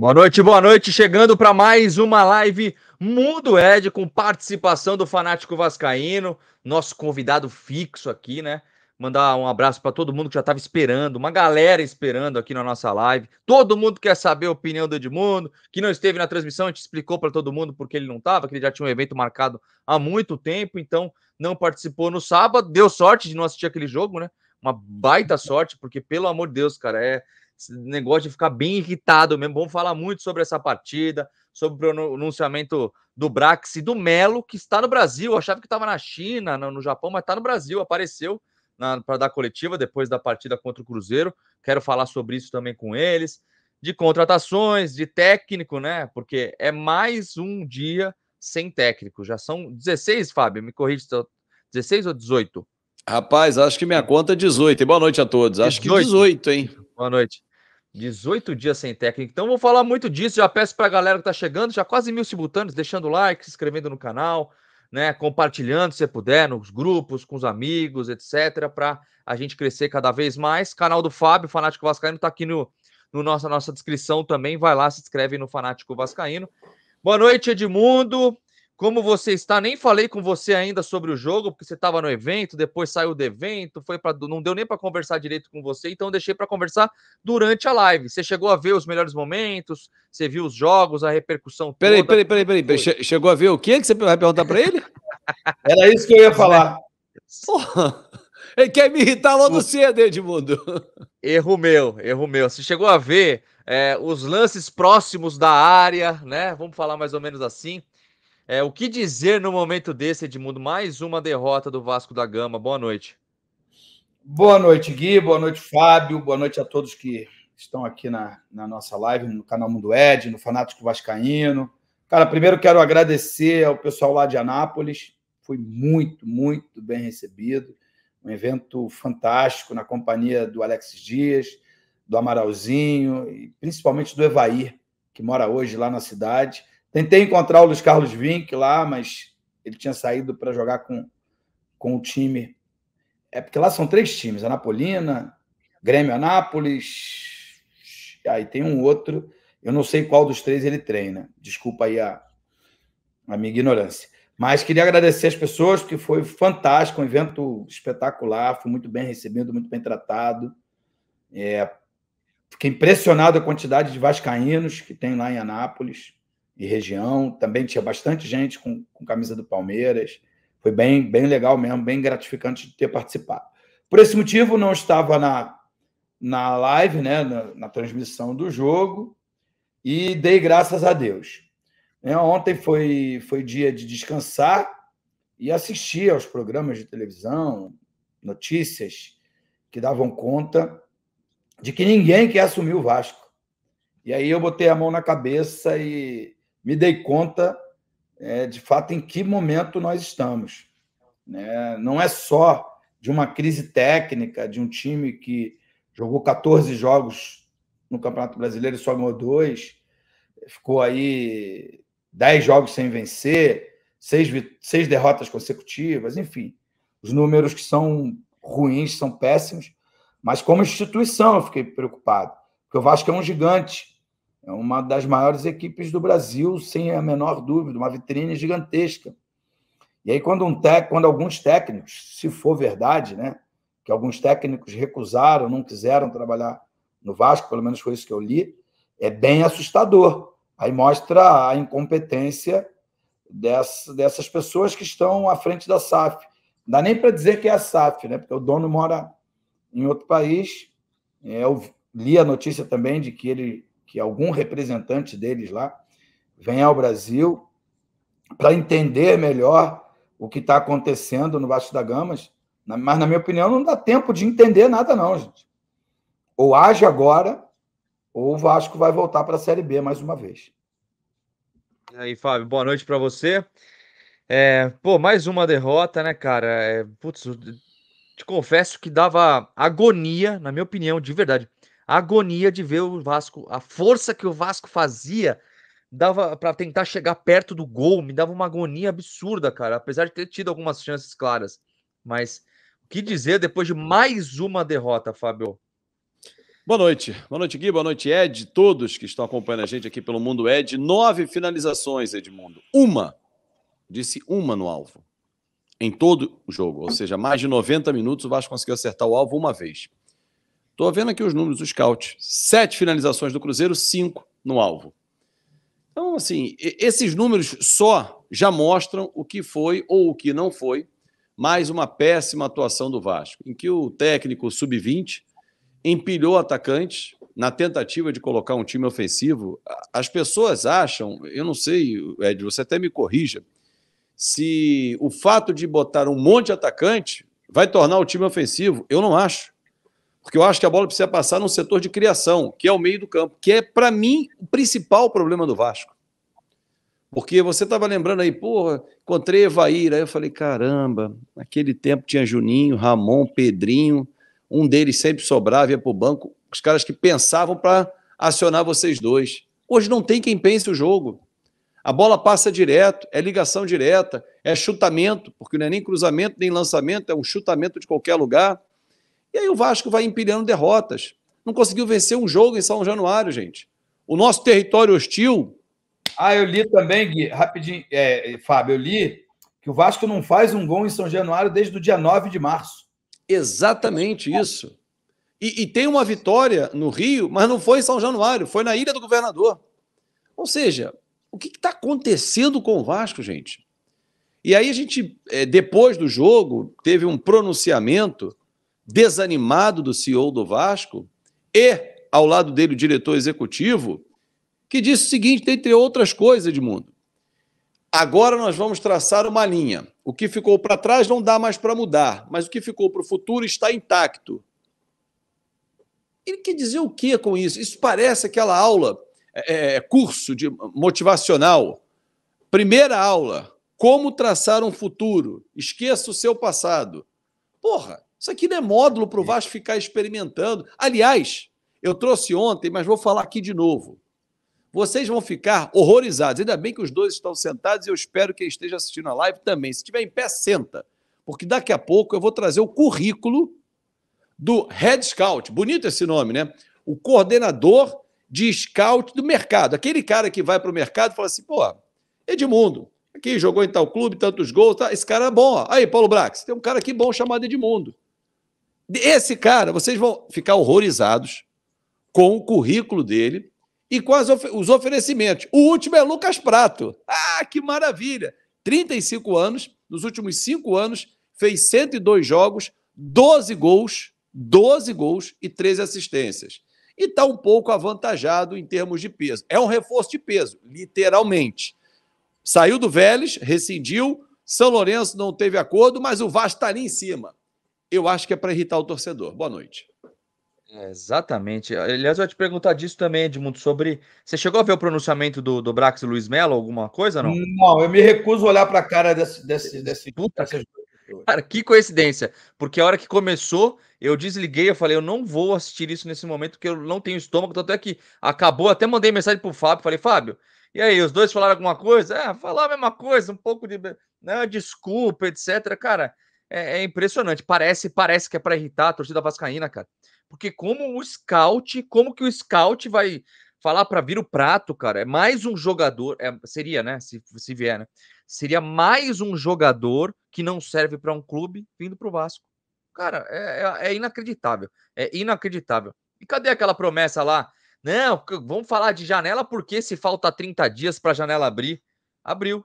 Boa noite, boa noite. Chegando para mais uma live Mundo Ed com participação do fanático vascaíno, nosso convidado fixo aqui, né? Mandar um abraço para todo mundo que já estava esperando, uma galera esperando aqui na nossa live. Todo mundo quer saber a opinião do Edmundo, que não esteve na transmissão, a gente explicou para todo mundo porque ele não estava, que ele já tinha um evento marcado há muito tempo, então não participou no sábado. Deu sorte de não assistir aquele jogo, né? Uma baita sorte, porque pelo amor de Deus, cara, é esse negócio de ficar bem irritado mesmo. Vamos falar muito sobre essa partida, sobre o pronunciamento do Brax e do Melo, que está no Brasil. Eu achava que estava na China, no Japão, mas está no Brasil, apareceu para dar coletiva depois da partida contra o Cruzeiro. Quero falar sobre isso também com eles. De contratações, de técnico, né? Porque é mais um dia sem técnico. Já são 16, Fábio, me corrija, 16 ou 18? Rapaz, acho que minha conta é 18. E boa noite a todos. Acho que 18, hein? Boa noite. 18 dias sem técnico. Então, vou falar muito disso. Já peço para a galera que está chegando, já quase mil simultâneos, deixando like, se inscrevendo no canal, né? Compartilhando, se puder, nos grupos, com os amigos, etc., para a gente crescer cada vez mais. Canal do Fábio, Fanático Vascaíno, está aqui no, no nossa, nossa descrição também. Vai lá, se inscreve no Fanático Vascaíno. Boa noite, Edmundo. Como você está? Nem falei com você ainda sobre o jogo, porque você estava no evento, depois saiu do evento, foi para não deu nem para conversar direito com você, então deixei para conversar durante a live. Você chegou a ver os melhores momentos, você viu os jogos, a repercussão peraí, toda. Peraí, peraí, peraí, peraí. Che chegou a ver o que que você vai perguntar para ele? Era isso que eu ia falar. Porra. Ele quer me irritar logo cedo, Edmundo. Erro meu, erro meu. Você chegou a ver é, os lances próximos da área, né? Vamos falar mais ou menos assim. É, o que dizer no momento desse, Edmundo? Mais uma derrota do Vasco da Gama. Boa noite. Boa noite, Gui. Boa noite, Fábio. Boa noite a todos que estão aqui na, na nossa live, no canal Mundo Ed, no Fanático Vascaíno. Cara, primeiro quero agradecer ao pessoal lá de Anápolis. Foi muito, muito bem recebido. Um evento fantástico na companhia do Alex Dias, do Amaralzinho e principalmente do Evair, que mora hoje lá na cidade Tentei encontrar o Luiz Carlos Vinck lá, mas ele tinha saído para jogar com, com o time. É porque lá são três times: Anapolina, Grêmio Anápolis, aí ah, tem um outro. Eu não sei qual dos três ele treina. Desculpa aí a, a minha ignorância. Mas queria agradecer as pessoas, porque foi fantástico, um evento espetacular, fui muito bem recebido, muito bem tratado. É, fiquei impressionado com a quantidade de vascaínos que tem lá em Anápolis e região. Também tinha bastante gente com, com camisa do Palmeiras. Foi bem, bem legal mesmo, bem gratificante de ter participado. Por esse motivo, não estava na, na live, né, na, na transmissão do jogo, e dei graças a Deus. É, ontem foi, foi dia de descansar e assistir aos programas de televisão, notícias que davam conta de que ninguém quer assumir o Vasco. E aí eu botei a mão na cabeça e, me dei conta é, de fato em que momento nós estamos. Né? Não é só de uma crise técnica, de um time que jogou 14 jogos no Campeonato Brasileiro e só ganhou dois, ficou aí 10 jogos sem vencer, seis, seis derrotas consecutivas, enfim. Os números que são ruins, são péssimos, mas como instituição eu fiquei preocupado, porque o Vasco é um gigante, é uma das maiores equipes do Brasil, sem a menor dúvida, uma vitrine gigantesca. E aí, quando, um tec, quando alguns técnicos, se for verdade, né, que alguns técnicos recusaram, não quiseram trabalhar no Vasco, pelo menos foi isso que eu li, é bem assustador. Aí mostra a incompetência dessa, dessas pessoas que estão à frente da SAF. Não dá nem para dizer que é a SAF, né? porque o dono mora em outro país. É, eu li a notícia também de que ele que algum representante deles lá venha ao Brasil para entender melhor o que está acontecendo no Vasco da Gama, mas, na minha opinião, não dá tempo de entender nada, não, gente. Ou age agora, ou o Vasco vai voltar para a Série B mais uma vez. E aí, Fábio, boa noite para você. É, pô, mais uma derrota, né, cara? É, putz, te confesso que dava agonia, na minha opinião, de verdade agonia de ver o Vasco, a força que o Vasco fazia dava para tentar chegar perto do gol, me dava uma agonia absurda, cara, apesar de ter tido algumas chances claras. Mas o que dizer depois de mais uma derrota, Fábio? Boa noite. Boa noite, Gui. Boa noite, Ed. Todos que estão acompanhando a gente aqui pelo Mundo Ed. Nove finalizações, Edmundo. Uma. Disse uma no alvo. Em todo o jogo. Ou seja, mais de 90 minutos o Vasco conseguiu acertar o alvo uma vez. Estou vendo aqui os números do scout. Sete finalizações do Cruzeiro, cinco no alvo. Então, assim, esses números só já mostram o que foi ou o que não foi mais uma péssima atuação do Vasco, em que o técnico sub-20 empilhou atacantes na tentativa de colocar um time ofensivo. As pessoas acham, eu não sei, Ed, você até me corrija, se o fato de botar um monte de atacante vai tornar o time ofensivo. Eu não acho. Porque eu acho que a bola precisa passar num setor de criação, que é o meio do campo, que é, para mim, o principal problema do Vasco. Porque você estava lembrando aí, porra, encontrei Evair. Aí eu falei, caramba, naquele tempo tinha Juninho, Ramon, Pedrinho, um deles sempre sobrava, ia para o banco. Os caras que pensavam para acionar vocês dois. Hoje não tem quem pense o jogo. A bola passa direto, é ligação direta, é chutamento, porque não é nem cruzamento, nem lançamento, é um chutamento de qualquer lugar. E aí o Vasco vai empilhando derrotas. Não conseguiu vencer um jogo em São Januário, gente. O nosso território hostil. Ah, eu li também, Gui, rapidinho, é, Fábio, eu li que o Vasco não faz um gol em São Januário desde o dia 9 de março. Exatamente isso. E, e, tem uma vitória no Rio, mas não foi em São Januário, foi na Ilha do Governador. Ou seja, o que está acontecendo com o Vasco, gente? E aí a gente, é, depois do jogo, teve um pronunciamento desanimado do CEO do Vasco e, ao lado dele, o diretor executivo, que disse o seguinte, entre outras coisas, Edmundo. Agora nós vamos traçar uma linha. O que ficou para trás não dá mais para mudar, mas o que ficou para o futuro está intacto. Ele quer dizer o que com isso? Isso parece aquela aula, é, é, é, curso de motivacional. Primeira aula, como traçar um futuro. Esqueça o seu passado. Porra, isso aqui não é módulo para o Vasco ficar experimentando. Aliás, eu trouxe ontem, mas vou falar aqui de novo. Vocês vão ficar horrorizados. Ainda bem que os dois estão sentados e eu espero que esteja assistindo a live também. Se estiver em pé, senta. Porque daqui a pouco eu vou trazer o currículo do Head Scout. Bonito esse nome, né? O coordenador de scout do mercado. Aquele cara que vai para o mercado e fala assim: pô, Edmundo, aqui jogou em tal clube, tantos gols, tá? esse cara é bom. Ó. Aí, Paulo Brax, tem um cara aqui bom chamado Edmundo. Esse cara, vocês vão ficar horrorizados com o currículo dele e com os oferecimentos. O último é Lucas Prato. Ah, que maravilha! 35 anos, nos últimos cinco anos, fez 102 jogos, 12 gols, 12 gols e 13 assistências. E está um pouco avantajado em termos de peso. É um reforço de peso, literalmente. Saiu do Vélez, rescindiu, São Lourenço não teve acordo, mas o Vasco está ali em cima eu acho que é para irritar o torcedor. Boa noite. É, exatamente. Aliás, eu ia te perguntar disso também, Edmundo, sobre. Você chegou a ver o pronunciamento do, do Brax e Luiz Melo, alguma coisa? Não, não eu me recuso a olhar para a cara desse. desse, desse Puta, cara, que coincidência. Porque a hora que começou, eu desliguei, eu falei, eu não vou assistir isso nesse momento, porque eu não tenho estômago. Tanto é que acabou, até mandei mensagem pro Fábio, falei, Fábio, e aí, os dois falaram alguma coisa? É, falar a mesma coisa, um pouco de. Não, né, desculpa, etc. Cara, é, é impressionante. Parece, parece que é para irritar a torcida vascaína, cara. Porque como o scout, como que o scout vai falar para vir o prato, cara? É mais um jogador, é, seria, né? Se, se vier, né? Seria mais um jogador que não serve para um clube vindo para o Vasco. Cara, é, é, é, inacreditável. É inacreditável. E cadê aquela promessa lá? Não, vamos falar de janela porque se falta 30 dias para a janela abrir, abriu.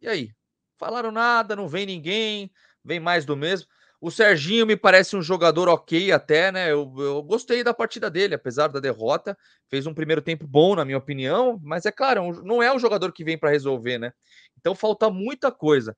E aí? Falaram nada, não vem ninguém vem mais do mesmo. O Serginho me parece um jogador ok até, né? Eu, eu, gostei da partida dele, apesar da derrota. Fez um primeiro tempo bom, na minha opinião, mas é claro, é não é um jogador que vem para resolver, né? Então falta muita coisa.